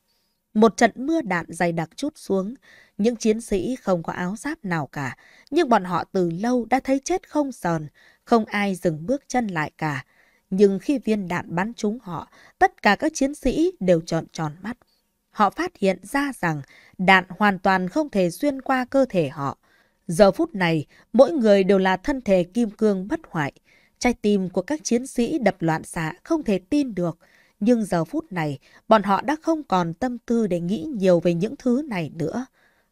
Một trận mưa đạn dày đặc chút xuống, những chiến sĩ không có áo giáp nào cả, nhưng bọn họ từ lâu đã thấy chết không sờn, không ai dừng bước chân lại cả. Nhưng khi viên đạn bắn trúng họ, tất cả các chiến sĩ đều trợn tròn mắt. Họ phát hiện ra rằng đạn hoàn toàn không thể xuyên qua cơ thể họ. Giờ phút này, mỗi người đều là thân thể kim cương bất hoại. Trái tim của các chiến sĩ đập loạn xạ không thể tin được. Nhưng giờ phút này, bọn họ đã không còn tâm tư để nghĩ nhiều về những thứ này nữa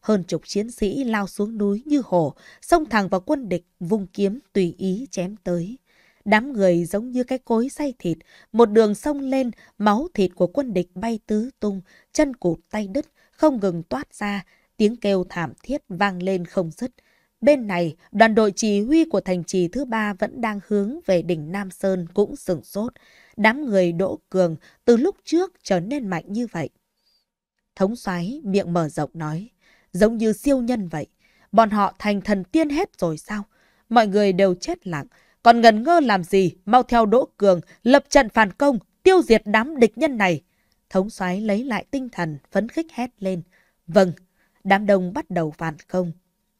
hơn chục chiến sĩ lao xuống núi như hổ, xông thẳng vào quân địch, vung kiếm tùy ý chém tới. Đám người giống như cái cối xay thịt, một đường sông lên, máu thịt của quân địch bay tứ tung, chân cụt tay đứt, không ngừng toát ra, tiếng kêu thảm thiết vang lên không dứt. Bên này, đoàn đội chỉ huy của thành trì thứ ba vẫn đang hướng về đỉnh Nam Sơn cũng sửng sốt. Đám người đỗ cường từ lúc trước trở nên mạnh như vậy. Thống soái miệng mở rộng nói giống như siêu nhân vậy. Bọn họ thành thần tiên hết rồi sao? Mọi người đều chết lặng, còn ngần ngơ làm gì, mau theo Đỗ Cường, lập trận phản công, tiêu diệt đám địch nhân này. Thống soái lấy lại tinh thần, phấn khích hét lên. Vâng, đám đông bắt đầu phản công.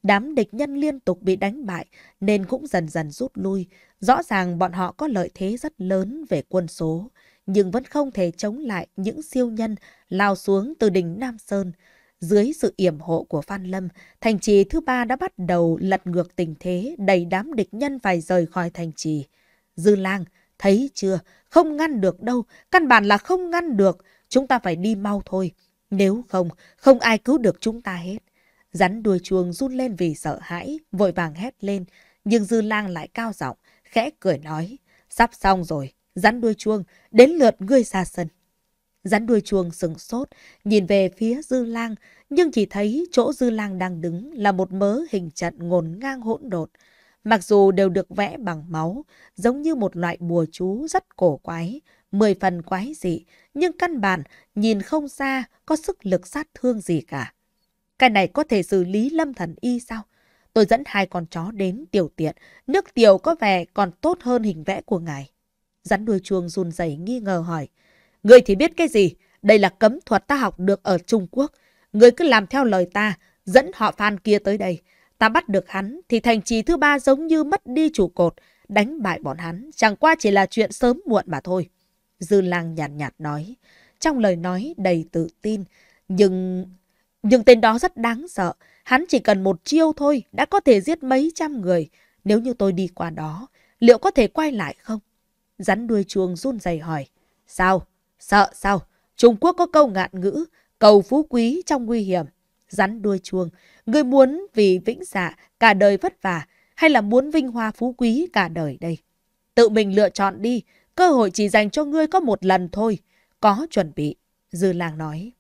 Đám địch nhân liên tục bị đánh bại nên cũng dần dần rút lui. Rõ ràng bọn họ có lợi thế rất lớn về quân số, nhưng vẫn không thể chống lại những siêu nhân lao xuống từ đỉnh Nam Sơn. Dưới sự yểm hộ của Phan Lâm, thành trì thứ ba đã bắt đầu lật ngược tình thế, đầy đám địch nhân phải rời khỏi thành trì. Dư lang, thấy chưa, không ngăn được đâu, căn bản là không ngăn được, chúng ta phải đi mau thôi. Nếu không, không ai cứu được chúng ta hết. Rắn đuôi chuông run lên vì sợ hãi, vội vàng hét lên, nhưng dư lang lại cao giọng, khẽ cười nói, sắp xong rồi, rắn đuôi chuông, đến lượt ngươi ra sân. Rắn đuôi chuông sừng sốt, nhìn về phía dư lang, nhưng chỉ thấy chỗ dư lang đang đứng là một mớ hình trận ngổn ngang hỗn độn. Mặc dù đều được vẽ bằng máu, giống như một loại bùa chú rất cổ quái, mười phần quái dị, nhưng căn bản nhìn không ra có sức lực sát thương gì cả. Cái này có thể xử lý lâm thần y sao? Tôi dẫn hai con chó đến tiểu tiện, nước tiểu có vẻ còn tốt hơn hình vẽ của ngài. Rắn đuôi chuông run rẩy nghi ngờ hỏi, Ngươi thì biết cái gì? Đây là cấm thuật ta học được ở Trung Quốc. Ngươi cứ làm theo lời ta, dẫn họ phan kia tới đây. Ta bắt được hắn thì thành trì thứ ba giống như mất đi trụ cột, đánh bại bọn hắn. Chẳng qua chỉ là chuyện sớm muộn mà thôi. Dư lang nhàn nhạt, nhạt nói. Trong lời nói đầy tự tin. Nhưng... Nhưng tên đó rất đáng sợ. Hắn chỉ cần một chiêu thôi đã có thể giết mấy trăm người. Nếu như tôi đi qua đó, liệu có thể quay lại không? Rắn đuôi chuông run rẩy hỏi. Sao? Sợ sao? Trung Quốc có câu ngạn ngữ, cầu phú quý trong nguy hiểm. Rắn đuôi chuông, người muốn vì vĩnh dạ cả đời vất vả, hay là muốn vinh hoa phú quý cả đời đây? Tự mình lựa chọn đi, cơ hội chỉ dành cho ngươi có một lần thôi. Có chuẩn bị, dư làng nói.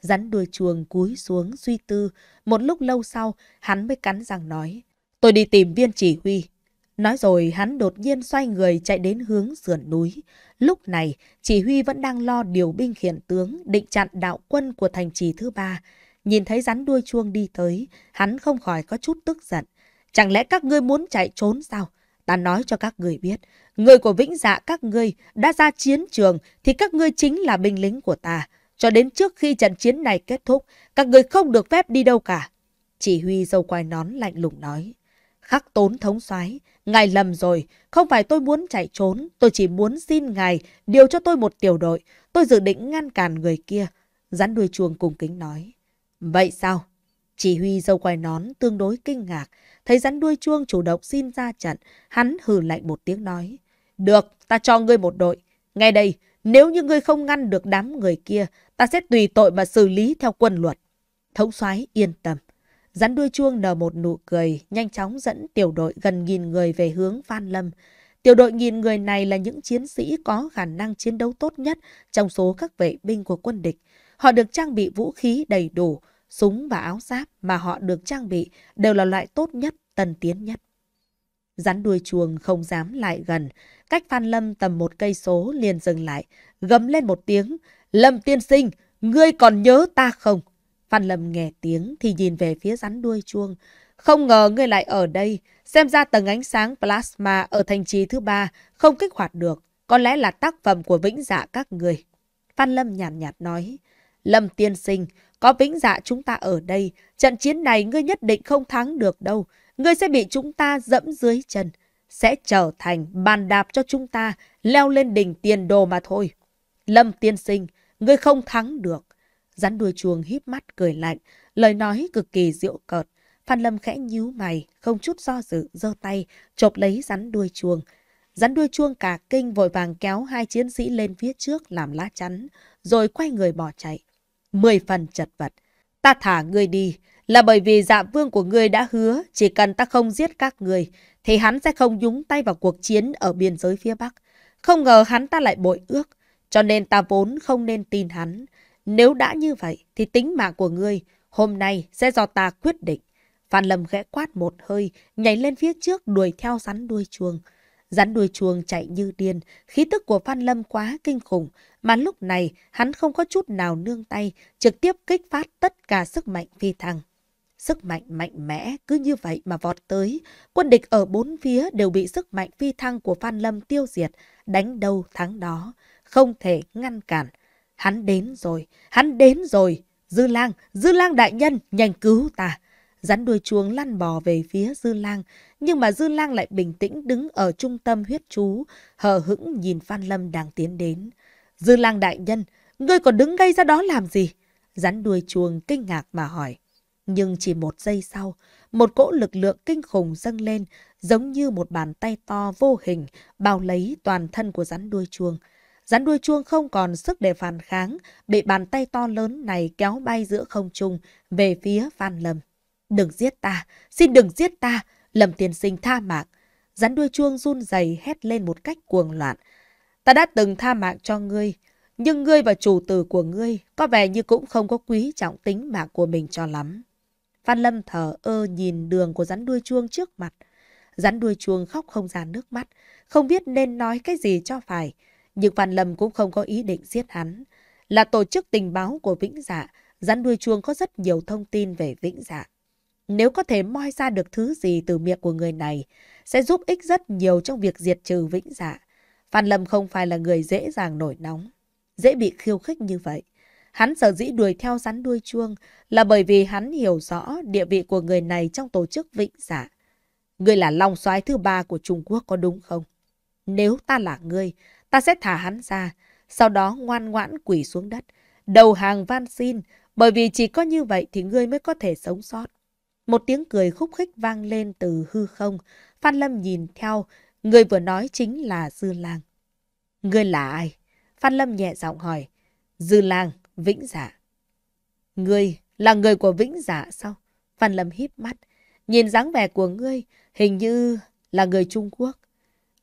Rắn đuôi chuông cúi xuống suy tư, một lúc lâu sau hắn mới cắn răng nói. Tôi đi tìm viên chỉ huy, Nói rồi hắn đột nhiên xoay người chạy đến hướng sườn núi. Lúc này, chỉ huy vẫn đang lo điều binh khiển tướng định chặn đạo quân của thành trì thứ ba. Nhìn thấy rắn đuôi chuông đi tới, hắn không khỏi có chút tức giận. Chẳng lẽ các ngươi muốn chạy trốn sao? Ta nói cho các người biết, người của vĩnh dạ các ngươi đã ra chiến trường thì các ngươi chính là binh lính của ta. Cho đến trước khi trận chiến này kết thúc, các người không được phép đi đâu cả. Chỉ huy dâu quai nón lạnh lùng nói. Khắc tốn thống soái Ngài lầm rồi, không phải tôi muốn chạy trốn, tôi chỉ muốn xin ngài điều cho tôi một tiểu đội. Tôi dự định ngăn cản người kia. Rắn đuôi chuồng cùng kính nói. Vậy sao? Chỉ huy dâu quai nón tương đối kinh ngạc, thấy rắn đuôi chuông chủ động xin ra trận, hắn hừ lạnh một tiếng nói. Được, ta cho ngươi một đội. nghe đây, nếu như ngươi không ngăn được đám người kia, ta sẽ tùy tội mà xử lý theo quân luật. Thống soái yên tâm. Rắn đuôi chuông nở một nụ cười, nhanh chóng dẫn tiểu đội gần nghìn người về hướng Phan Lâm. Tiểu đội nghìn người này là những chiến sĩ có khả năng chiến đấu tốt nhất trong số các vệ binh của quân địch. Họ được trang bị vũ khí đầy đủ, súng và áo giáp mà họ được trang bị đều là loại tốt nhất, tân tiến nhất. Rắn đuôi chuồng không dám lại gần, cách Phan Lâm tầm một cây số liền dừng lại, gầm lên một tiếng, "Lâm tiên sinh, ngươi còn nhớ ta không?" Phan Lâm nghe tiếng thì nhìn về phía rắn đuôi chuông. Không ngờ ngươi lại ở đây, xem ra tầng ánh sáng plasma ở thành trì thứ ba không kích hoạt được, có lẽ là tác phẩm của vĩnh dạ các người. Phan Lâm nhàn nhạt, nhạt nói, Lâm tiên sinh, có vĩnh dạ chúng ta ở đây, trận chiến này ngươi nhất định không thắng được đâu, ngươi sẽ bị chúng ta dẫm dưới chân, sẽ trở thành bàn đạp cho chúng ta leo lên đỉnh tiền đồ mà thôi. Lâm tiên sinh, ngươi không thắng được, Rắn đuôi chuông híp mắt cười lạnh, lời nói cực kỳ rượu cợt. Phan Lâm khẽ nhíu mày, không chút do dự, giơ tay, chộp lấy rắn đuôi chuông. Rắn đuôi chuông cả kinh vội vàng kéo hai chiến sĩ lên phía trước làm lá chắn, rồi quay người bỏ chạy. Mười phần chật vật. Ta thả ngươi đi, là bởi vì dạ vương của ngươi đã hứa chỉ cần ta không giết các người, thì hắn sẽ không nhúng tay vào cuộc chiến ở biên giới phía Bắc. Không ngờ hắn ta lại bội ước, cho nên ta vốn không nên tin hắn. Nếu đã như vậy thì tính mạng của ngươi hôm nay sẽ do ta quyết định. Phan Lâm khẽ quát một hơi, nhảy lên phía trước đuổi theo rắn đuôi chuông. Rắn đuôi chuông chạy như điên, khí tức của Phan Lâm quá kinh khủng, mà lúc này hắn không có chút nào nương tay, trực tiếp kích phát tất cả sức mạnh phi thăng. Sức mạnh mạnh mẽ cứ như vậy mà vọt tới, quân địch ở bốn phía đều bị sức mạnh phi thăng của Phan Lâm tiêu diệt, đánh đâu thắng đó, không thể ngăn cản. Hắn đến rồi, hắn đến rồi. Dư lang, dư lang đại nhân, nhanh cứu ta. Rắn đuôi chuông lăn bò về phía dư lang, nhưng mà dư lang lại bình tĩnh đứng ở trung tâm huyết chú, hờ hững nhìn Phan Lâm đang tiến đến. Dư lang đại nhân, ngươi còn đứng ngay ra đó làm gì? Rắn đuôi chuông kinh ngạc mà hỏi. Nhưng chỉ một giây sau, một cỗ lực lượng kinh khủng dâng lên, giống như một bàn tay to vô hình, bao lấy toàn thân của rắn đuôi chuông. Rắn đuôi chuông không còn sức để phản kháng, bị bàn tay to lớn này kéo bay giữa không trung về phía Phan Lâm. Đừng giết ta, xin đừng giết ta, Lâm Tiên Sinh tha mạng. Rắn đuôi chuông run rẩy hét lên một cách cuồng loạn. Ta đã từng tha mạng cho ngươi, nhưng ngươi và chủ tử của ngươi có vẻ như cũng không có quý trọng tính mạng của mình cho lắm. Phan Lâm thở ơ nhìn đường của rắn đuôi chuông trước mặt. Rắn đuôi chuông khóc không ra nước mắt, không biết nên nói cái gì cho phải nhưng Phan Lâm cũng không có ý định giết hắn. Là tổ chức tình báo của Vĩnh Dạ, rắn đuôi chuông có rất nhiều thông tin về Vĩnh Dạ. Nếu có thể moi ra được thứ gì từ miệng của người này, sẽ giúp ích rất nhiều trong việc diệt trừ Vĩnh Dạ. Phan Lâm không phải là người dễ dàng nổi nóng, dễ bị khiêu khích như vậy. Hắn sở dĩ đuổi theo rắn đuôi chuông là bởi vì hắn hiểu rõ địa vị của người này trong tổ chức Vĩnh Dạ. Ngươi là long soái thứ ba của Trung Quốc có đúng không? Nếu ta là ngươi, ta sẽ thả hắn ra, sau đó ngoan ngoãn quỳ xuống đất, đầu hàng van xin, bởi vì chỉ có như vậy thì ngươi mới có thể sống sót. Một tiếng cười khúc khích vang lên từ hư không, Phan Lâm nhìn theo, người vừa nói chính là Dư Lang. Ngươi là ai? Phan Lâm nhẹ giọng hỏi. Dư Lang, Vĩnh Dạ. Ngươi là người của Vĩnh Dạ sao? Phan Lâm híp mắt, nhìn dáng vẻ của ngươi, hình như là người Trung Quốc.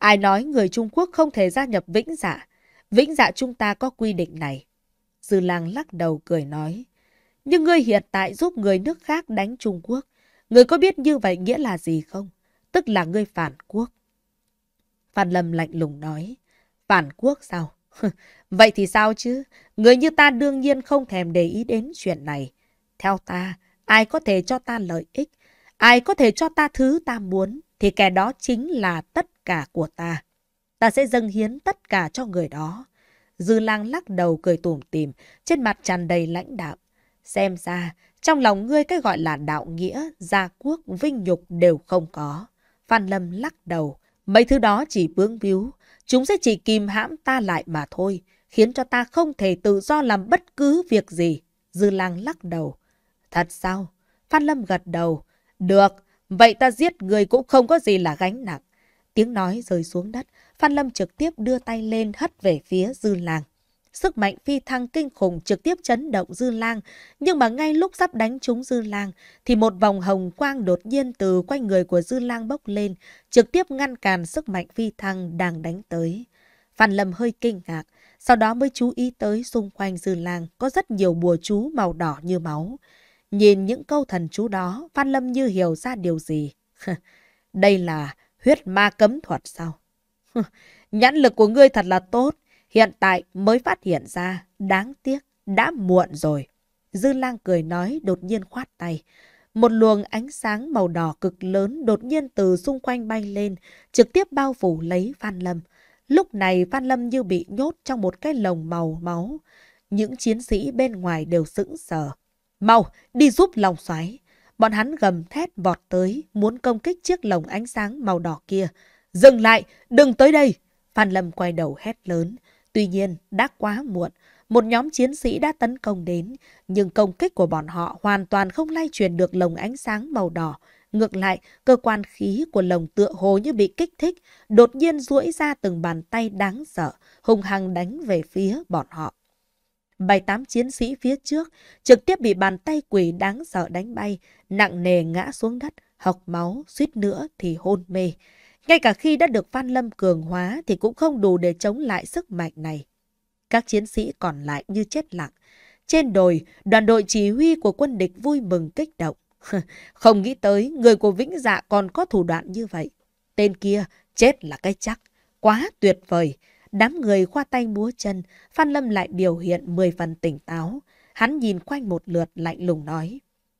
Ai nói người Trung Quốc không thể gia nhập vĩnh dạ? Vĩnh dạ chúng ta có quy định này. Dư lang lắc đầu cười nói. Nhưng ngươi hiện tại giúp người nước khác đánh Trung Quốc. Ngươi có biết như vậy nghĩa là gì không? Tức là ngươi phản quốc. Phan Lâm lạnh lùng nói. Phản quốc sao? vậy thì sao chứ? Người như ta đương nhiên không thèm để ý đến chuyện này. Theo ta, ai có thể cho ta lợi ích? Ai có thể cho ta thứ ta muốn? thì kẻ đó chính là tất cả của ta. Ta sẽ dâng hiến tất cả cho người đó. Dư lang lắc đầu cười tủm tỉm, trên mặt tràn đầy lãnh đạo. Xem ra, trong lòng ngươi cái gọi là đạo nghĩa, gia quốc, vinh nhục đều không có. Phan Lâm lắc đầu, mấy thứ đó chỉ bướng víu, chúng sẽ chỉ kìm hãm ta lại mà thôi, khiến cho ta không thể tự do làm bất cứ việc gì. Dư lang lắc đầu. Thật sao? Phan Lâm gật đầu. Được, Vậy ta giết người cũng không có gì là gánh nặng. Tiếng nói rơi xuống đất, Phan Lâm trực tiếp đưa tay lên hất về phía dư lang. Sức mạnh phi thăng kinh khủng trực tiếp chấn động dư lang, nhưng mà ngay lúc sắp đánh trúng dư lang, thì một vòng hồng quang đột nhiên từ quanh người của dư lang bốc lên, trực tiếp ngăn cản sức mạnh phi thăng đang đánh tới. Phan Lâm hơi kinh ngạc, sau đó mới chú ý tới xung quanh dư lang có rất nhiều bùa chú màu đỏ như máu. Nhìn những câu thần chú đó, Phan Lâm như hiểu ra điều gì. Đây là huyết ma cấm thuật sao? Nhãn lực của ngươi thật là tốt, hiện tại mới phát hiện ra, đáng tiếc, đã muộn rồi. Dư lang cười nói đột nhiên khoát tay. Một luồng ánh sáng màu đỏ cực lớn đột nhiên từ xung quanh bay lên, trực tiếp bao phủ lấy Phan Lâm. Lúc này Phan Lâm như bị nhốt trong một cái lồng màu máu. Những chiến sĩ bên ngoài đều sững sờ. Mau, đi giúp lòng xoáy. Bọn hắn gầm thét vọt tới, muốn công kích chiếc lồng ánh sáng màu đỏ kia. Dừng lại, đừng tới đây! Phan Lâm quay đầu hét lớn. Tuy nhiên, đã quá muộn. Một nhóm chiến sĩ đã tấn công đến, nhưng công kích của bọn họ hoàn toàn không lay truyền được lồng ánh sáng màu đỏ. Ngược lại, cơ quan khí của lồng tựa hồ như bị kích thích, đột nhiên duỗi ra từng bàn tay đáng sợ, hung hăng đánh về phía bọn họ bảy tám chiến sĩ phía trước trực tiếp bị bàn tay quỷ đáng sợ đánh bay, nặng nề ngã xuống đất, học máu, suýt nữa thì hôn mê. Ngay cả khi đã được Phan Lâm cường hóa thì cũng không đủ để chống lại sức mạnh này. Các chiến sĩ còn lại như chết lặng. Trên đồi, đoàn đội chỉ huy của quân địch vui mừng kích động. không nghĩ tới người của Vĩnh Dạ còn có thủ đoạn như vậy. Tên kia chết là cái chắc. Quá tuyệt vời. Đám người khoa tay múa chân, Phan Lâm lại biểu hiện mười phần tỉnh táo. Hắn nhìn quanh một lượt lạnh lùng nói.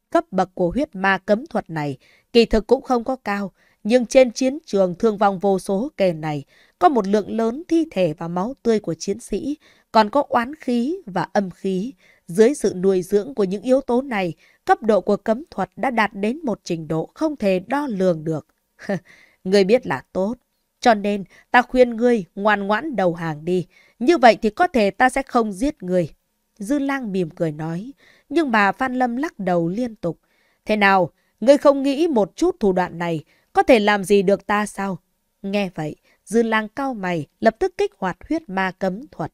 Cấp bậc của huyết ma cấm thuật này, kỳ thực cũng không có cao, nhưng trên chiến trường thương vong vô số kề này, có một lượng lớn thi thể và máu tươi của chiến sĩ, còn có oán khí và âm khí. Dưới sự nuôi dưỡng của những yếu tố này, cấp độ của cấm thuật đã đạt đến một trình độ không thể đo lường được. Người biết là tốt, cho nên, ta khuyên ngươi ngoan ngoãn đầu hàng đi. Như vậy thì có thể ta sẽ không giết người. Dư lang mỉm cười nói. Nhưng bà Phan Lâm lắc đầu liên tục. Thế nào, ngươi không nghĩ một chút thủ đoạn này có thể làm gì được ta sao? Nghe vậy, dư lang cao mày lập tức kích hoạt huyết ma cấm thuật.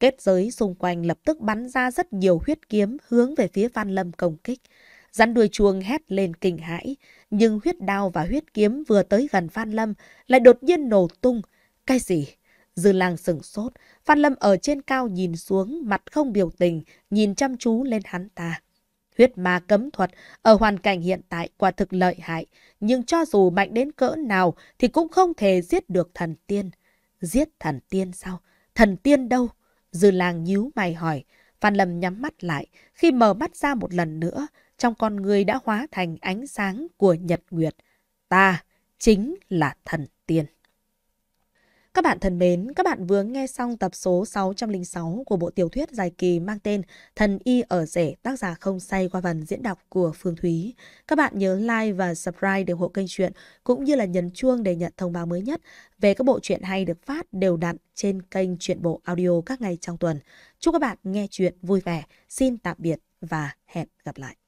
Kết giới xung quanh lập tức bắn ra rất nhiều huyết kiếm hướng về phía Phan Lâm công kích. Rắn đuôi chuông hét lên kinh hãi, nhưng huyết đao và huyết kiếm vừa tới gần Phan Lâm lại đột nhiên nổ tung. Cái gì? Dư lang sửng sốt, Phan Lâm ở trên cao nhìn xuống, mặt không biểu tình, nhìn chăm chú lên hắn ta. Huyết ma cấm thuật ở hoàn cảnh hiện tại quả thực lợi hại, nhưng cho dù mạnh đến cỡ nào thì cũng không thể giết được thần tiên. Giết thần tiên sao? Thần tiên đâu? Dư lang nhíu mày hỏi. Phan Lâm nhắm mắt lại, khi mở mắt ra một lần nữa, trong con người đã hóa thành ánh sáng của nhật nguyệt. Ta chính là thần tiên. Các bạn thân mến, các bạn vừa nghe xong tập số 606 của bộ tiểu thuyết dài kỳ mang tên Thần Y ở rể tác giả không say qua phần diễn đọc của Phương Thúy. Các bạn nhớ like và subscribe để ủng hộ kênh truyện cũng như là nhấn chuông để nhận thông báo mới nhất về các bộ truyện hay được phát đều đặn trên kênh truyện bộ audio các ngày trong tuần. Chúc các bạn nghe truyện vui vẻ. Xin tạm biệt và hẹn gặp lại.